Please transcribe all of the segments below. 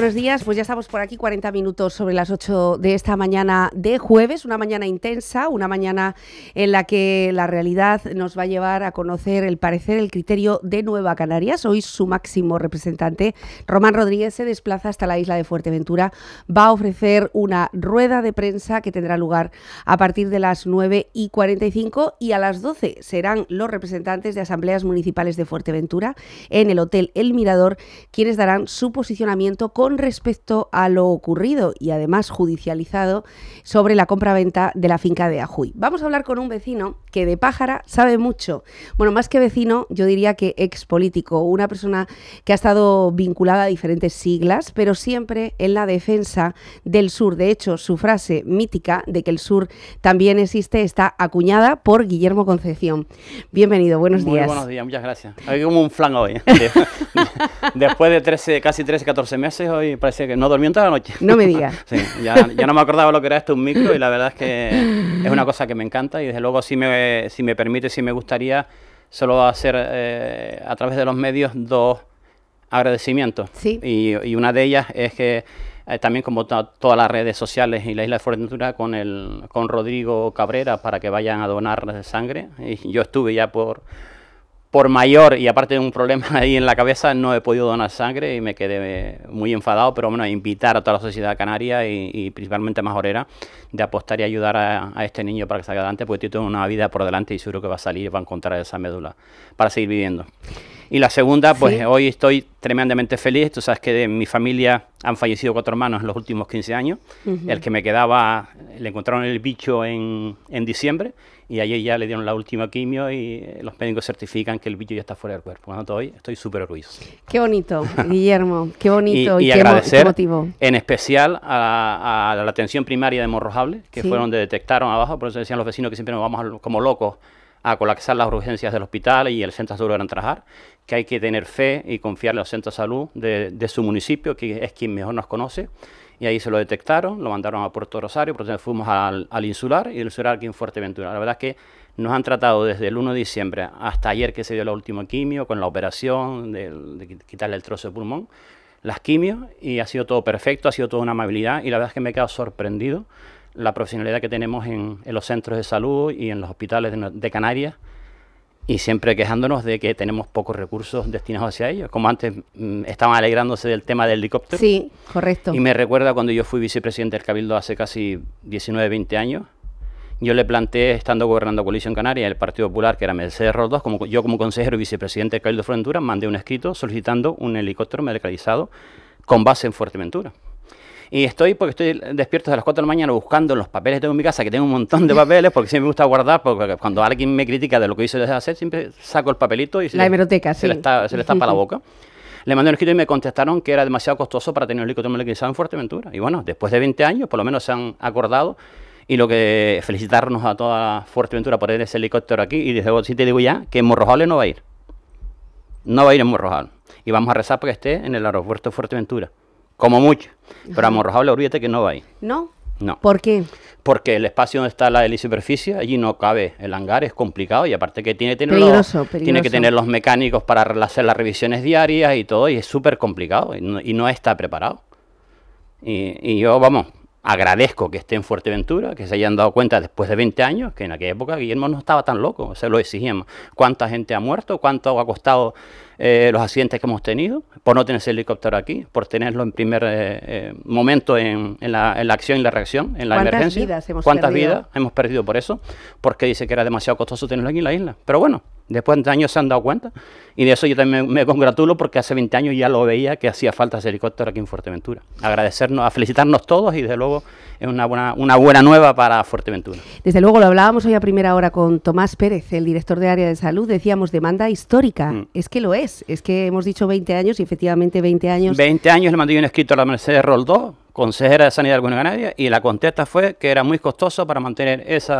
buenos días. Pues ya estamos por aquí, 40 minutos sobre las 8 de esta mañana de jueves, una mañana intensa, una mañana en la que la realidad nos va a llevar a conocer el parecer, el criterio de Nueva Canarias. Hoy su máximo representante, Román Rodríguez, se desplaza hasta la isla de Fuerteventura. Va a ofrecer una rueda de prensa que tendrá lugar a partir de las 9 y 45 y a las 12 serán los representantes de asambleas municipales de Fuerteventura en el Hotel El Mirador quienes darán su posicionamiento con respecto a lo ocurrido y además judicializado sobre la compraventa de la finca de Ajuy. Vamos a hablar con un vecino que de pájara sabe mucho. Bueno, más que vecino, yo diría que ex político, una persona que ha estado vinculada a diferentes siglas, pero siempre en la defensa del sur. De hecho, su frase mítica de que el sur también existe está acuñada por Guillermo Concepción. Bienvenido, buenos Muy días. Buenos días, muchas gracias. Hay como un flan hoy. ¿eh? Después de casi 13, 14 meses, y parece que no dormí toda la noche. No me digas. ya, no me acordaba lo que era esto un micro y la verdad es que es una cosa que me encanta y desde luego si me, si me permite, si me gustaría solo hacer eh, a través de los medios dos agradecimientos. Sí. Y, una de ellas es que eh, también como todas las redes sociales y la isla de Fuerteventura con, el, con Rodrigo Cabrera para que vayan a donar sangre. Y yo estuve ya por por mayor y aparte de un problema ahí en la cabeza, no he podido donar sangre y me quedé muy enfadado, pero bueno, invitar a toda la sociedad canaria y, y principalmente majorera de apostar y ayudar a, a, este niño para que salga adelante, porque tiene una vida por delante y seguro que va a salir y va a encontrar esa médula para seguir viviendo. Y la segunda, pues hoy estoy tremendamente feliz. Tú sabes que de mi familia han fallecido cuatro hermanos en los últimos 15 años. El que me quedaba, le encontraron el bicho en, en diciembre y ayer ya le dieron la última quimio y eh, los médicos certifican que el bicho ya está fuera del cuerpo. Bueno, hoy estoy súper orgulloso. Qué bonito, Guillermo, qué bonito y, agradecer en especial a, la atención primaria de Morrojable, que fue donde detectaron abajo, por eso decían los vecinos que siempre nos vamos como locos a colapsar las urgencias del hospital y el centro de salud de Gran que hay que tener fe y confiar en los centros de salud de, su municipio, que es quien mejor nos conoce. Y ahí se lo detectaron, lo mandaron a Puerto Rosario, por fuimos al, al, insular y el insular aquí en Fuerteventura. La verdad es que nos han tratado desde el 1 de diciembre hasta ayer que se dio la última quimio, con la operación de, quitarle el trozo de pulmón, las quimios, y ha sido todo perfecto, ha sido toda una amabilidad y la verdad es que me he quedado sorprendido la profesionalidad que tenemos en, los centros de salud y en los hospitales de, Canarias y siempre quejándonos de que tenemos pocos recursos destinados hacia ellos. Como antes mm, estaban alegrándose del tema del helicóptero. Sí, correcto. Y me recuerda cuando yo fui vicepresidente del Cabildo hace casi 19, 20 años. Yo le planteé, estando gobernando Coalición Canaria, el Partido Popular, que era Mercedes Rodos, como yo como consejero y vicepresidente del Cabildo de Fuerteventura, mandé un escrito solicitando un helicóptero medicalizado con base en Fuerteventura. Y estoy porque estoy despierto desde las 4 de la mañana buscando los papeles de en mi casa, que tengo un montón de papeles, porque siempre me gusta guardar, porque cuando alguien me critica de lo que hice desde hacer, siempre saco el papelito y se, la se, le, está, la boca. Le mandé un escrito y me contestaron que era demasiado costoso para tener un helicóptero molecularizado en Fuerteventura. Y bueno, después de 20 años, por lo menos se han acordado. Y lo que felicitarnos a toda Fuerteventura por tener ese helicóptero aquí. Y desde si te digo ya que en Morrojales no va a ir. No va a ir en Morrojal. Y vamos a rezar para que esté en el aeropuerto de Fuerteventura. Como mucho. Pero a la olvídate que no va ahí. No. No. ¿Por qué? Porque el espacio donde está la superficie, allí no cabe el hangar, es complicado y aparte que tiene, tiene que tener los mecánicos para hacer las revisiones diarias y todo, y es súper complicado y no, está preparado. Y, y yo, vamos, Agradezco que esté en Fuerteventura, que se hayan dado cuenta después de 20 años que en aquella época Guillermo no estaba tan loco, se lo exigíamos. ¿Cuánta gente ha muerto? ¿Cuánto ha costado eh, los accidentes que hemos tenido por no tener ese helicóptero aquí, por tenerlo en primer eh, eh, momento en, la, acción y la reacción, en la ¿Cuántas emergencia? Vidas hemos ¿Cuántas vidas hemos perdido por eso? Porque dice que era demasiado costoso tenerlo aquí en la isla. Pero bueno, Después de años se han dado cuenta y de eso yo también me congratulo porque hace 20 años ya lo veía que hacía falta ese helicóptero aquí en Fuerteventura. Agradecernos, a felicitarnos todos y desde luego es una buena, una buena nueva para Fuerteventura. Desde luego, lo hablábamos hoy a primera hora con Tomás Pérez, el director de área de salud, decíamos demanda histórica, mm. es que lo es, es que hemos dicho 20 años y efectivamente 20 años... 20 años le mandé un escrito a la Mercedes Roldó, consejera de Sanidad de Buenos Canaria, y la contesta fue que era muy costoso para mantener ese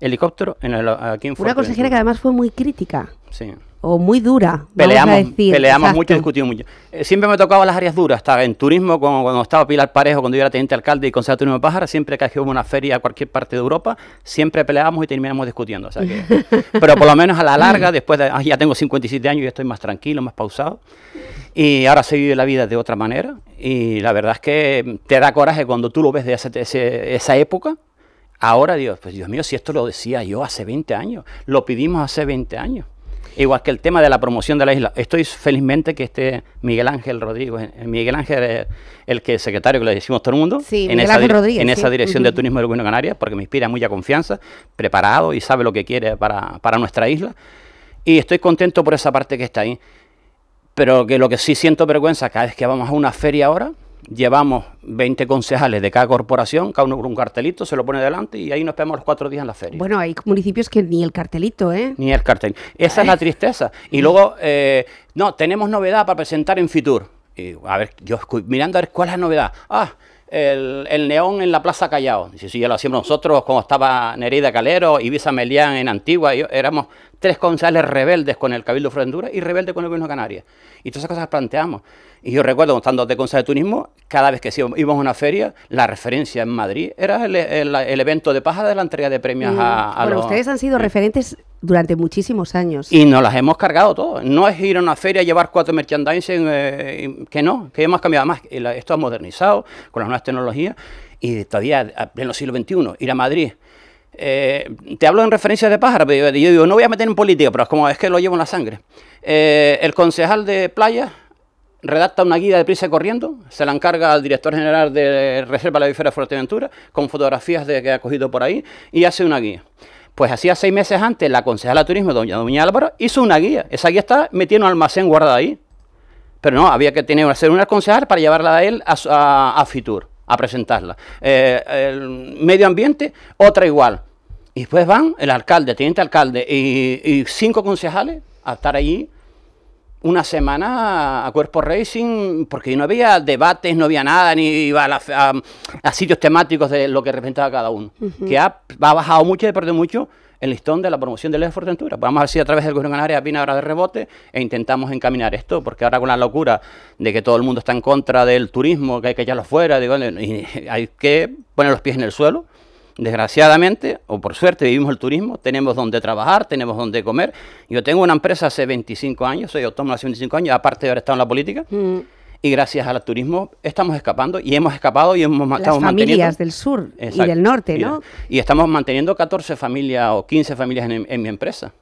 helicóptero en el, aquí en Fuerteventura. Una consejera que además fue muy crítica. Sí o muy dura. Peleamos, vamos a decir. peleamos mucho, discutimos mucho. Eh, siempre me tocaba las áreas duras, estaba en turismo, cuando, cuando estaba Pilar Parejo, cuando yo era teniente alcalde y consejero de turismo de Pájara, siempre que hacíamos una feria a cualquier parte de Europa, siempre peleábamos y terminábamos discutiendo. pero por lo menos a la larga, después de, ah, ya tengo 57 años, y estoy más tranquilo, más pausado. Y ahora se vive la vida de otra manera y la verdad es que te da coraje cuando tú lo ves de esa, época Ahora Dios, pues Dios mío, si esto lo decía yo hace 20 años, lo pedimos hace 20 años. Igual que el tema de la promoción de la isla. Estoy felizmente que esté Miguel Ángel Rodríguez. Eh, Miguel Ángel es eh, el que es secretario, que le decimos todo el mundo, sí, en, esa, en esa dirección de turismo de Canarias, porque me inspira mucha confianza, preparado y sabe lo que quiere para, para nuestra isla. Y estoy contento por esa parte que está ahí. Pero que lo que sí siento vergüenza cada vez que vamos a una feria ahora, llevamos 20 concejales de cada corporación, cada uno con un cartelito, se lo pone delante y ahí nos quedamos los cuatro días en la feria. Bueno, hay municipios que ni el cartelito, ¿eh? Ni el cartel. Esa es la eh. tristeza. Y luego, eh, no, tenemos novedad para presentar en Fitur. a ver, yo mirando a ver cuál es la novedad. Ah, el, neón en la Plaza Callao. Dice, sí, ya lo hacíamos nosotros cuando estaba Nereida Calero, Visa Melián en Antigua, y éramos tres concejales rebeldes con el Cabildo de Honduras y rebeldes con el Gobierno de Canarias. Y todas esas cosas planteamos. Y yo recuerdo, estando de concejal de turismo, cada vez que íbamos a una feria, la referencia en Madrid era el, evento de paja de la entrega de premios mm. a, a, Bueno, ustedes han sido mm. referentes durante muchísimos años. Y nos las hemos cargado todo No es ir a una feria a llevar cuatro merchandising, eh, que no, que hemos cambiado. más... esto ha modernizado con las nuevas tecnologías y todavía en los siglos XXI, ir a Madrid. Eh, te hablo en referencias de pájaro, pero yo, digo, no voy a meter en política, pero es como es que lo llevo en la sangre. Eh, el concejal de playa redacta una guía de prisa corriendo, se la encarga al director general de Reserva de la Bifera Fuerteventura, con fotografías de que ha cogido por ahí, y hace una guía. Pues hacía seis meses antes la concejala de turismo, doña, doña Álvaro, hizo una guía. Esa guía está metiendo en almacén guardada ahí. Pero no, había que tener, hacer una concejal para llevarla a él a, Fitur, a presentarla. Eh, el medio ambiente, otra igual. Y después van el alcalde, el teniente alcalde y, y cinco concejales a estar allí una semana a Cuerpo Racing porque no había debates, no había nada, ni iba a, sitios temáticos de lo que representaba cada uno. Que ha, bajado mucho y ha perdido mucho el listón de la promoción del Eje de pues Vamos a ver a través del Gobierno área viene ahora de rebote e intentamos encaminar esto, porque ahora con la locura de que todo el mundo está en contra del turismo, que hay que echarlo fuera, digo, y hay que poner los pies en el suelo Desgraciadamente, o por suerte, vivimos el turismo, tenemos donde trabajar, tenemos donde comer. Yo tengo una empresa hace 25 años, soy autónomo hace 25 años, aparte de haber estado en la política. Mm. Y gracias al turismo estamos escapando y hemos escapado y hemos mantenido... Las familias del sur y del norte, ¿no? Y, estamos manteniendo 14 familias o 15 familias en, mi empresa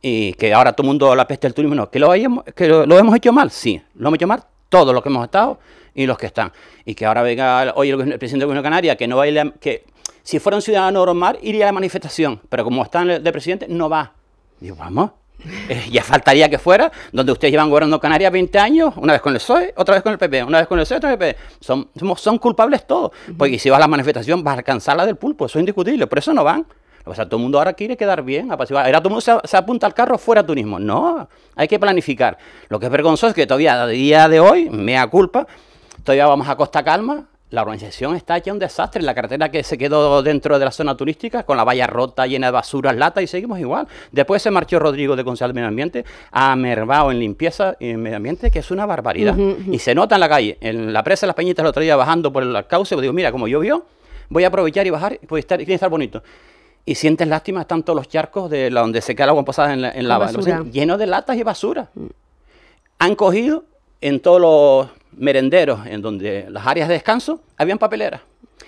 y que ahora todo el mundo la peste del turismo, no, que lo, hemos hecho mal, sí, lo hemos hecho mal todos los que hemos estado y los que están. Y que ahora venga hoy el, presidente del Gobierno de Canarias, que no baile, que si fuera un ciudadano normal, iría a la manifestación, pero como está de presidente, no va. Digo, vamos, eh, ya faltaría que fuera, donde ustedes llevan gobernando Canarias 20 años, una vez con el PSOE, otra vez con el PP, una vez con el PSOE, otra vez el PP. Son, son culpables todos, porque si va a la manifestación va a alcanzar la del pulpo, eso es indiscutible, por eso no van. O sea, todo el mundo ahora quiere quedar bien, Ahora todo el mundo se, apunta al carro fuera turismo. No, hay que planificar. Lo que es vergonzoso es que todavía, a día de hoy, mea culpa, todavía vamos a Costa Calma la organización está ya un desastre. La carretera que se quedó dentro de la zona turística, con la valla rota, llena de basura, lata, y seguimos igual. Después se marchó Rodrigo de Consejo de Medio Ambiente a Mervao en limpieza y eh, en medio ambiente, que es una barbaridad. Y se nota en la calle, en la presa de las Peñitas el otro día bajando por el cauce, pues digo, mira, como llovió, voy a aprovechar y bajar, y pues, estar, tiene que estar bonito y sientes lástima, están todos los charcos de donde se queda el agua en la, en lleno de latas y basura. Mm. Han cogido en todos los merenderos en donde las áreas de descanso habían papeleras.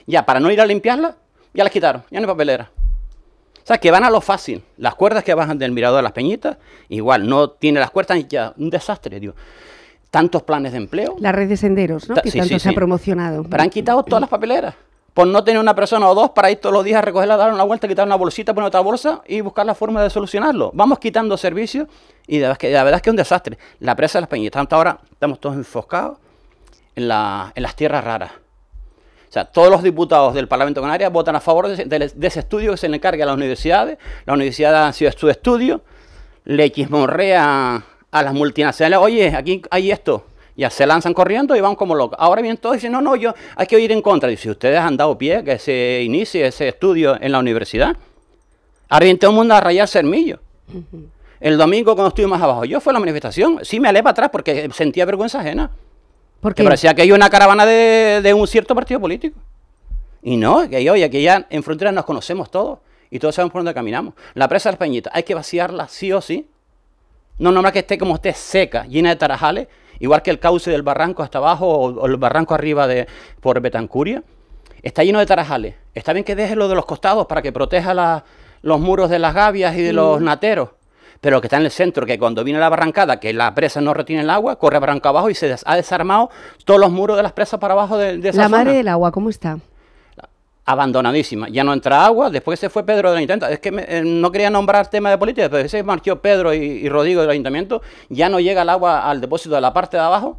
Ya, para no ir a limpiarlas, ya las quitaron, ya no hay papeleras. O sea, que van a lo fácil. Las cuerdas que bajan del mirador a las peñitas, igual, no tiene las cuerdas, ya, un desastre, dios Tantos planes de empleo. La red de senderos, ¿no? que se ha promocionado. Pero han quitado todas las papeleras. Por no tener una persona o dos para ir todos los días a recogerla, dar una vuelta, quitar una bolsita, poner otra bolsa y buscar la forma de solucionarlo. Vamos quitando servicios y la verdad es que, es, un desastre. La presa de las peñitas, hasta ahora estamos todos enfoscados en, las tierras raras. O sea, todos los diputados del Parlamento de Canarias votan a favor de, ese estudio que se le encarga a las universidades. Las universidades han sido su estudio, le chismorrea a las multinacionales, oye, aquí hay esto. Ya se lanzan corriendo y van como locos. Ahora vienen todos y dicen, no, no, yo hay que ir en contra. si ustedes han dado pie que se inicie ese estudio en la universidad. Ahora un todo el mundo a rayar cermillo. El domingo cuando estuve más abajo, yo fue a la manifestación, sí me alejé atrás porque sentía vergüenza ajena. Porque parecía que hay una caravana de, un cierto partido político. Y no, que hoy aquí ya en frontera nos conocemos todos y todos sabemos por dónde caminamos. La presa de las Peñitas hay que vaciarla sí o sí. No nomás que esté como esté seca, llena de tarajales, igual que el cauce del barranco hasta abajo o, el barranco arriba de, por Betancuria. Está lleno de tarajales. Está bien que deje lo de los costados para que proteja los muros de las gavias y de los nateros pero que está en el centro, que cuando viene la barrancada, que la presa no retiene el agua, corre barranca abajo y se ha desarmado todos los muros de las presas para abajo de, de La madre del agua, ¿cómo está? abandonadísima. Ya no entra agua, después se fue Pedro del Ayuntamiento. Es que eh, no quería nombrar tema de política, pero se marchó Pedro y, Rodrigo del Ayuntamiento. Ya no llega el agua al depósito de la parte de abajo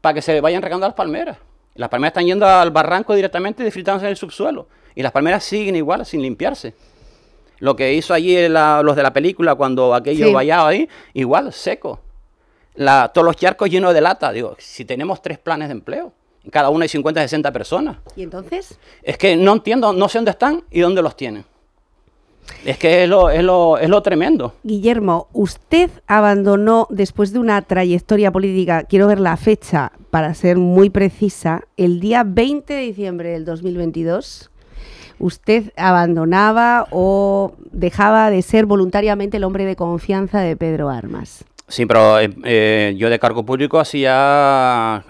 para que se vayan regando las palmeras. Las palmeras están yendo al barranco directamente y disfrutándose en el subsuelo. Y las palmeras siguen igual, sin limpiarse. Lo que hizo allí los de la película cuando aquello vaya ahí, igual, seco. La, todos los charcos llenos de lata. Digo, si tenemos tres planes de empleo, cada uno hay 50, 60 personas. ¿Y entonces? Es que no entiendo, no sé dónde están y dónde los tienen. Es que es lo, es, lo, es lo tremendo. Guillermo, usted abandonó después de una trayectoria política, quiero ver la fecha para ser muy precisa, el día 20 de diciembre del 2022 usted abandonaba o dejaba de ser voluntariamente el hombre de confianza de Pedro Armas. Sí, pero eh, eh, yo de cargo público hacía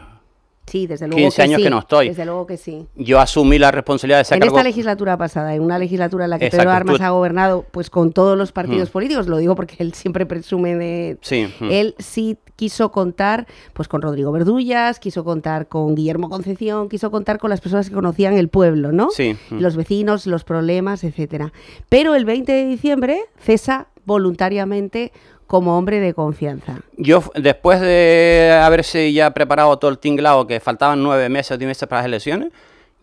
Sí, desde luego. 15 años que no estoy. Desde luego que sí. Yo asumí la responsabilidad de sacar. En esta legislatura pasada, en una legislatura en la que Pedro Armas ha gobernado, pues con todos los partidos mm. políticos, lo digo porque él siempre presume de. Sí. Mm. Él sí quiso contar pues con Rodrigo Verdullas, quiso contar con Guillermo Concepción, quiso contar con las personas que conocían el pueblo, ¿no? Sí. Mm. Los vecinos, los problemas, etcétera. Pero el 20 de diciembre cesa voluntariamente como hombre de confianza. Yo, después de haberse ya preparado todo el tinglado, que faltaban nueve meses, diez meses para las elecciones,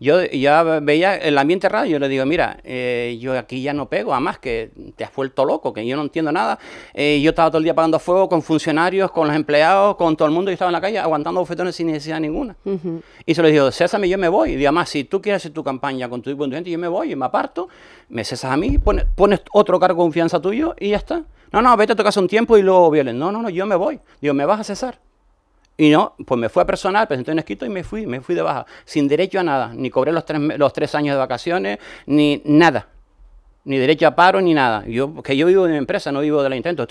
yo ya veía el ambiente raro. Yo le digo, mira, eh, yo aquí ya no pego, además que te has vuelto loco, que yo no entiendo nada. Eh, yo estaba todo el día pagando fuego con funcionarios, con los empleados, con todo el mundo. y estaba en la calle aguantando bofetones sin necesidad ninguna. Y se lo digo, césame, yo me voy. Y además, si tú quieres hacer tu campaña con tu tipo de gente, yo me voy y me aparto, me cesas a mí, pones otro cargo de confianza tuyo y ya está. No, no, vete a tu un tiempo y luego violen. No, no, no, yo me voy. Digo, ¿me vas a cesar? Y no, pues me fui a personal, presenté un escrito y me fui, me fui de baja, sin derecho a nada, ni cobré los tres, los tres años de vacaciones, ni nada, ni derecho a paro, ni nada. Yo, que yo vivo de mi empresa, no vivo de la intento,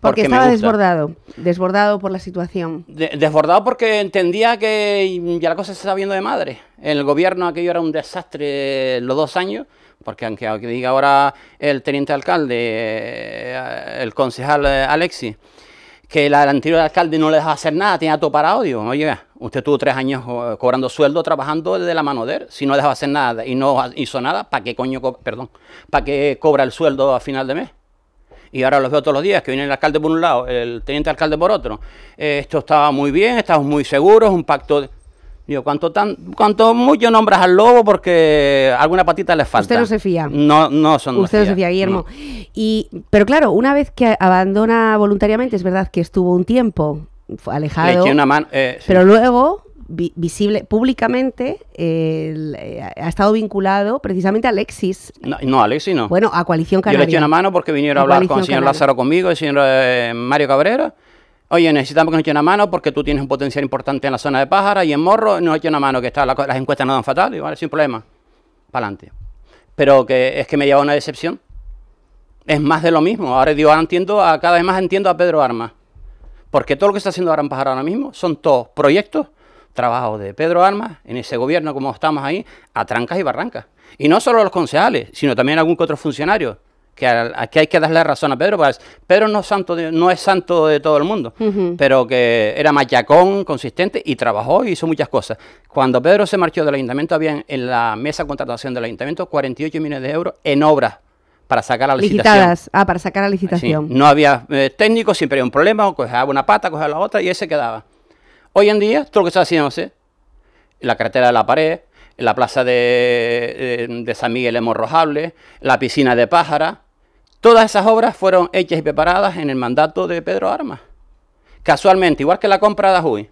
porque, estaba desbordado, desbordado por la situación. desbordado porque entendía que ya la cosa se estaba viendo de madre. El gobierno aquello era un desastre los dos años, porque aunque diga ahora el teniente alcalde, eh, el concejal eh, Alexi que el anterior alcalde no le deja hacer nada, tenía todo parado, odio. oye, usted tuvo tres años eh, cobrando sueldo, trabajando de la mano de él, si no le dejaba hacer nada y no hizo nada, ¿para qué coño, perdón, para qué cobra el sueldo a final de mes? Y ahora los veo todos los días, que viene el alcalde por un lado, el teniente alcalde por otro. esto estaba muy bien, estamos muy seguros, un pacto cuánto cuanto, tan, mucho nombras al lobo porque alguna patita le falta. Usted no se fía. No, no, son Usted no, se fía, Guillermo. Y, pero claro, una vez que abandona voluntariamente, es verdad que estuvo un tiempo alejado. Le una mano. Eh, pero luego visible públicamente eh, ha estado vinculado precisamente a Alexis. No, no Alexis no. Bueno, a Coalición Canaria. Yo le eché una mano porque vinieron a, hablar con el señor Lázaro conmigo, el señor eh, Mario Cabrera Oye, necesitamos que nos eche una mano porque tú tienes un potencial importante en la zona de pájara y en morro nos eche una mano, que está, las encuestas no dan fatal, y, vale, sin problema, para adelante. Pero que es que me lleva una decepción. Es más de lo mismo. Ahora digo, entiendo, cada vez más entiendo a Pedro Armas. Porque todo lo que está haciendo ahora en Pájara ahora mismo son todos proyectos, trabajos de Pedro Armas, en ese gobierno como estamos ahí, a trancas y barrancas. Y no solo los concejales, sino también algún que otro funcionario que aquí hay que darle razón a Pedro, porque Pedro no es santo de, todo el mundo, pero que era machacón, consistente y trabajó y hizo muchas cosas. Cuando Pedro se marchó del ayuntamiento, había en la mesa de contratación del ayuntamiento 48 millones de euros en obras para sacar la licitación. Ah, para sacar la licitación. No había eh, técnico, técnicos, siempre había un problema, cogía una pata, cogía la otra y ese quedaba. Hoy en día, todo lo que está haciendo es la carretera de la pared, la plaza eh, de, San Miguel de Morrojable, la piscina de Pájara. Todas esas obras fueron hechas y preparadas en el mandato de Pedro Armas. Casualmente, igual que la compra de Ajuy,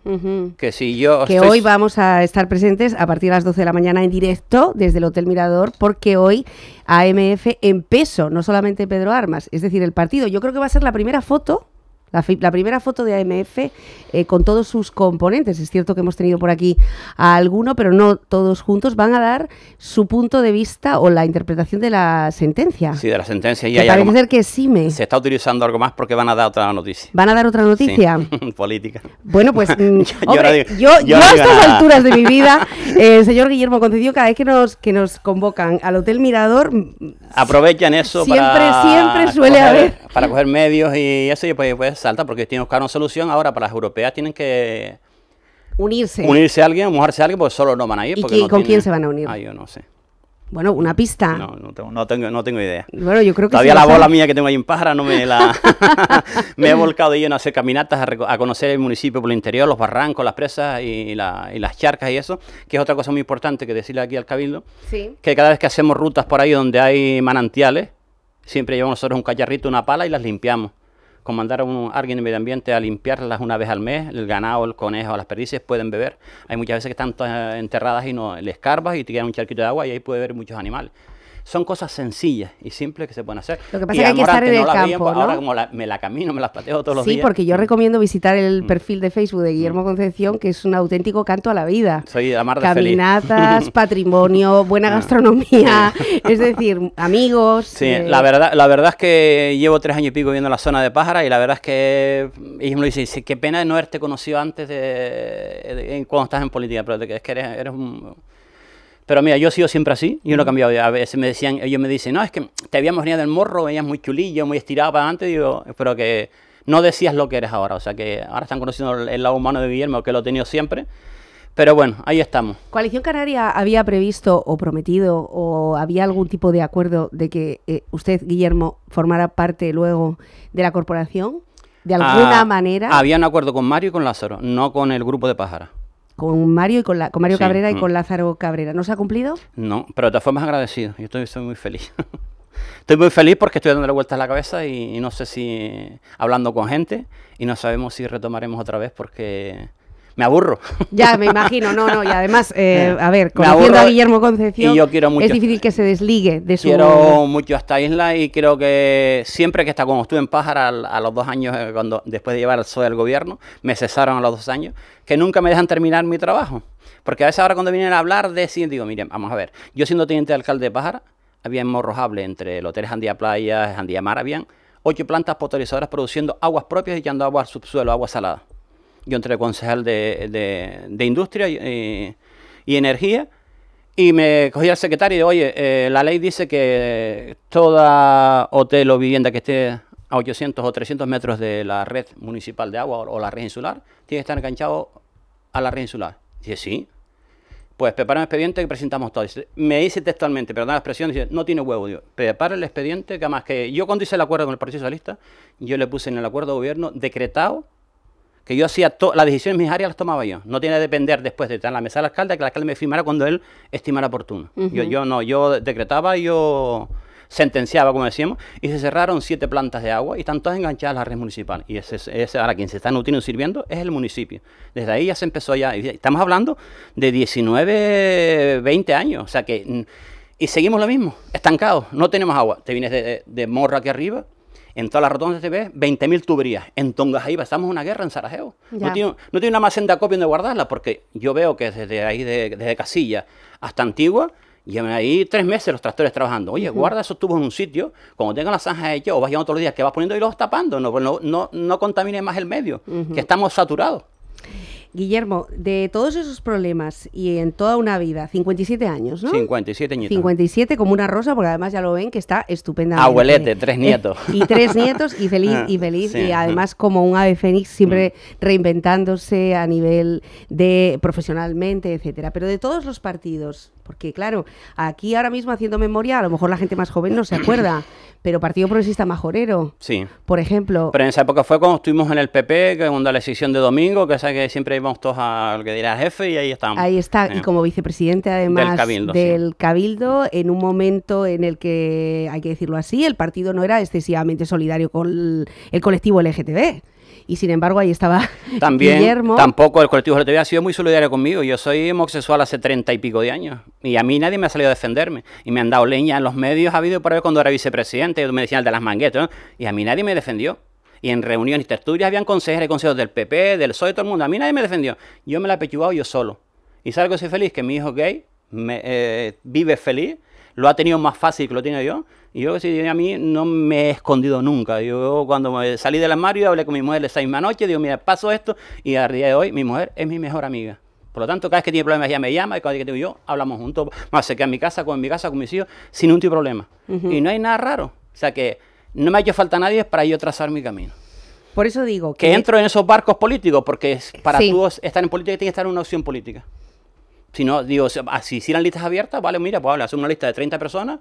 que si yo... Que hoy vamos a estar presentes a partir de las 12 de la mañana en directo desde el Hotel Mirador, porque hoy AMF en peso, no solamente Pedro Armas, es decir, el partido. Yo creo que va a ser la primera foto la, primera foto de AMF eh, con todos sus componentes. Es cierto que hemos tenido por aquí a alguno, pero no todos juntos. Van a dar su punto de vista o la interpretación de la sentencia. Sí, de la sentencia. Y parece ser que sí me. Se está utilizando algo más porque van a dar otra noticia. ¿Van a dar otra noticia? Política. Bueno, pues mm, yo, yo, a estas alturas de mi vida, eh, señor Guillermo Concedió cada vez que nos, que nos convocan al Hotel Mirador... Mm, Aprovechan eso siempre, para... Siempre suele haber... Para coger medios y eso y pues, pues salta porque tienen que buscar una solución. Ahora, para las europeas tienen que unirse. Unirse a alguien, mojarse a alguien, porque solo no van a ir. ¿Y con quién se van a unir? Ah, yo no sé. Bueno, una pista. No, no tengo, no tengo, no tengo idea. Bueno, yo creo que Todavía la bola mía que tengo ahí en Pájara no me la... me he volcado de lleno a hacer caminatas, a, conocer el municipio por el interior, los barrancos, las presas y, las charcas y eso, que es otra cosa muy importante que decirle aquí al Cabildo, que cada vez que hacemos rutas por ahí donde hay manantiales, siempre llevamos nosotros un cacharrito, una pala y las limpiamos. ...comandar a, alguien de medio ambiente a limpiarlas una vez al mes, el ganado, el conejo, las perdices pueden beber. Hay muchas veces que están enterradas y no les carvas y te quedan un charquito de agua y ahí puede ver muchos animales. Son cosas sencillas y simples que se pueden hacer. Lo que pasa es que hay que estar en el campo. Pues, ¿no? Ahora como me la camino, me las pateo todos los días. Sí, porque yo mm. recomiendo visitar el mm. perfil de Facebook de Guillermo mm. Concepción, que es un auténtico canto a la vida. Soy la mar de Caminatas, patrimonio, buena ah. gastronomía, es decir, amigos. Sí, eh. la, verdad, la verdad es que llevo tres años y pico viendo la zona de Pájara y la verdad es que Y me dice, qué pena no haberte conocido antes de, cuando estás en política, pero es que eres, eres un pero mira, yo he sido siempre así, yo no he cambiado. A veces me decían, ellos me dicen, no, es que te habíamos venido del morro, venías muy chulillo, muy estirado para adelante, digo, pero que no decías lo que eres ahora. O sea que ahora están conociendo el lado humano de Guillermo, que lo he tenido siempre. Pero bueno, ahí estamos. ¿Coalición Canaria había previsto o prometido o había algún tipo de acuerdo de que eh, usted, Guillermo, formara parte luego de la corporación? ¿De alguna ah, manera? Había un acuerdo con Mario y con Lázaro, no con el grupo de Pájara con Mario y con, la, con Mario Cabrera y mm. con Lázaro Cabrera. ¿No se ha cumplido? No, pero te fue más agradecido. Yo estoy, muy feliz. estoy muy feliz porque estoy dándole vueltas a la cabeza y, no sé si hablando con gente y no sabemos si retomaremos otra vez porque me aburro. Ya, me imagino, no, no, y además, eh, a ver, conociendo a Guillermo Concepción, es difícil que se desligue de su... Quiero mucho a esta isla y creo que siempre que está, como estuve en Pájara a, los dos años, eh, cuando después de llevar el SOE al gobierno, me cesaron a los dos años, que nunca me dejan terminar mi trabajo. Porque a veces ahora cuando vienen a hablar de digo, miren, vamos a ver, yo siendo teniente alcalde de Pájara, había en Morrojable, entre el Hotel Jandía Playa, Jandía Mar, ocho plantas potabilizadoras produciendo aguas propias y echando agua al subsuelo, agua salada yo entré concejal de, de, de Industria y, Energía y me cogí al secretario y dije, oye, eh, la ley dice que toda hotel o vivienda que esté a 800 o 300 metros de la red municipal de agua o, la red insular, tiene que estar enganchado a la red insular. Dice, sí. Pues prepara un expediente que presentamos todos. Me dice textualmente, perdón la expresión, dice, no tiene huevo. Digo, prepara el expediente que más que yo cuando hice el acuerdo con el Partido Socialista, yo le puse en el acuerdo de gobierno decretado que yo hacía las decisiones mis áreas las tomaba yo. No tiene que depender después de estar en la mesa la alcalde, que la alcalde me firmara cuando él estimara oportuno. yo, yo no, yo decretaba, yo sentenciaba, como decíamos, y se cerraron siete plantas de agua y están todas enganchadas a la red municipal. Y ese, ahora quien se está nutriendo y sirviendo es el municipio. Desde ahí ya se empezó ya, estamos hablando de 19, 20 años, o sea que... Mm, y seguimos lo mismo, estancados, no tenemos agua. Te vienes de, de morro aquí arriba, en todas las rotonda se ve 20.000 tuberías. En Tongas ahí pasamos una guerra en Sarajevo. No tiene, una macenda copia donde guardarla, porque yo veo que desde ahí, de, desde Casilla hasta Antigua, llevan ahí tres meses los tractores trabajando. Oye, guarda esos tubos en un sitio, cuando tengan las zanjas hechas o vas llevando todos días que vas poniendo y los tapando, no, no, no, no contamines más el medio, que estamos saturados. Guillermo, de todos esos problemas y en toda una vida, 57 años, ¿no? 57 57 como una rosa, porque además ya lo ven que está estupenda. Abuelete, tres eh, nietos. y tres nietos y feliz ah, y feliz y además como un ave fénix siempre mm. reinventándose a nivel de profesionalmente, etcétera. Pero de todos los partidos, porque claro, aquí ahora mismo haciendo memoria, a lo mejor la gente más joven no se acuerda, pero Partido Progresista Majorero, sí. por ejemplo. Pero en esa época fue cuando estuvimos en el PP, que cuando la decisión de domingo, que que siempre íbamos todos a al que dirá jefe y ahí estábamos. Ahí está, y como vicepresidente además del Cabildo, Cabildo, en un momento en el que, hay que decirlo así, el partido no era excesivamente solidario con el colectivo LGTB y sin embargo ahí estaba También, Tampoco el colectivo LGTB ha sido muy solidario conmigo. Yo soy homosexual hace treinta y pico de años y a mí nadie me ha salido a defenderme. Y me han dado leña en los medios, ha habido por ahí cuando era vicepresidente, me decían el de las manguetas, y a mí nadie me defendió. Y en reuniones y tertulias habían consejeros y consejeros del PP, del PSOE, todo el mundo. A mí nadie me defendió. Yo me la he pechugado yo solo. Y salgo soy feliz, que mi hijo gay eh, vive feliz lo ha tenido más fácil que lo tiene yo. Y yo, si a mí, no me he escondido nunca. Yo cuando me salí del armario, hablé con mi mujer esa misma noche, digo, mira, paso esto, y a día de hoy mi mujer es mi mejor amiga. Por lo tanto, cada vez que tiene problemas ella me llama y cada vez que tengo yo, hablamos juntos. Más que en mi casa, con mi casa, con mis hijos, sin un tipo de problema. Y no hay nada raro. O sea que no me ha hecho falta nadie para yo trazar mi camino. Por eso digo que... entro en esos barcos políticos, porque para todos estar en política ...tiene que estar en una opción política. Si no, digo, ah, si hicieran listas abiertas, vale, mira, puedo hacer una lista de 30 personas